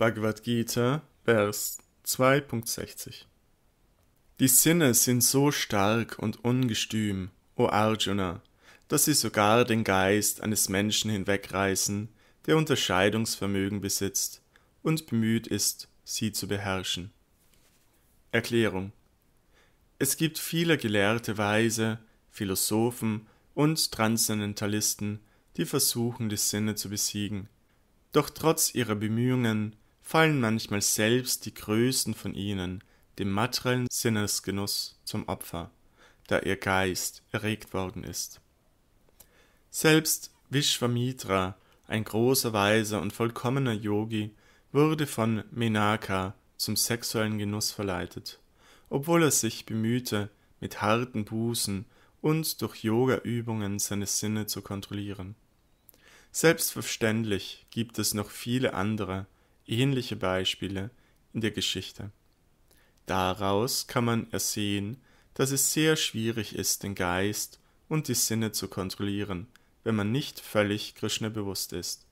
Bhagavad Gita, Vers 2.60 Die Sinne sind so stark und ungestüm, o Arjuna, dass sie sogar den Geist eines Menschen hinwegreißen, der Unterscheidungsvermögen besitzt und bemüht ist, sie zu beherrschen. Erklärung Es gibt viele gelehrte Weise, Philosophen und Transzendentalisten, die versuchen, die Sinne zu besiegen. Doch trotz ihrer Bemühungen fallen manchmal selbst die Größten von ihnen dem materiellen Sinnesgenuss zum Opfer, da ihr Geist erregt worden ist. Selbst Vishwamitra, ein großer Weiser und vollkommener Yogi, wurde von Menaka zum sexuellen Genuss verleitet, obwohl er sich bemühte, mit harten Bußen und durch Yoga-Übungen seine Sinne zu kontrollieren. Selbstverständlich gibt es noch viele andere, ähnliche Beispiele in der Geschichte. Daraus kann man ersehen, dass es sehr schwierig ist, den Geist und die Sinne zu kontrollieren, wenn man nicht völlig Krishna bewusst ist.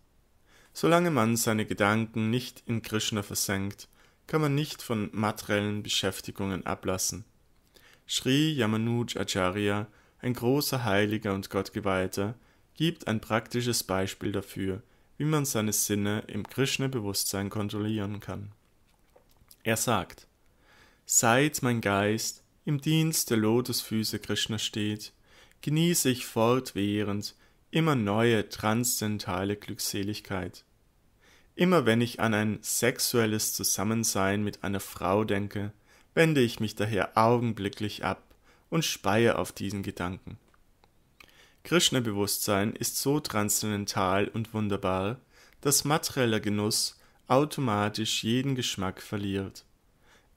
Solange man seine Gedanken nicht in Krishna versenkt, kann man nicht von materiellen Beschäftigungen ablassen. Sri Yamanuj Acharya, ein großer Heiliger und Gottgeweihter, gibt ein praktisches Beispiel dafür, wie man seine Sinne im Krishna-Bewusstsein kontrollieren kann. Er sagt, Seit mein Geist im Dienst der Lotusfüße Krishna steht, genieße ich fortwährend immer neue transzendentale Glückseligkeit. Immer wenn ich an ein sexuelles Zusammensein mit einer Frau denke, wende ich mich daher augenblicklich ab und speie auf diesen Gedanken. Krishna-Bewusstsein ist so transzendental und wunderbar, dass materieller Genuss automatisch jeden Geschmack verliert.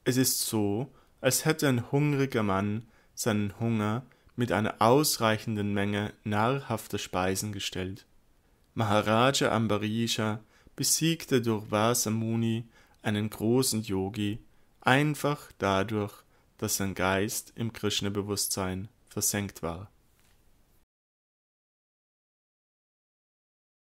Es ist so, als hätte ein hungriger Mann seinen Hunger mit einer ausreichenden Menge nahrhafter Speisen gestellt. Maharaja Ambarisha besiegte durch Vasamuni einen großen Yogi einfach dadurch, dass sein Geist im Krishna-Bewusstsein versenkt war.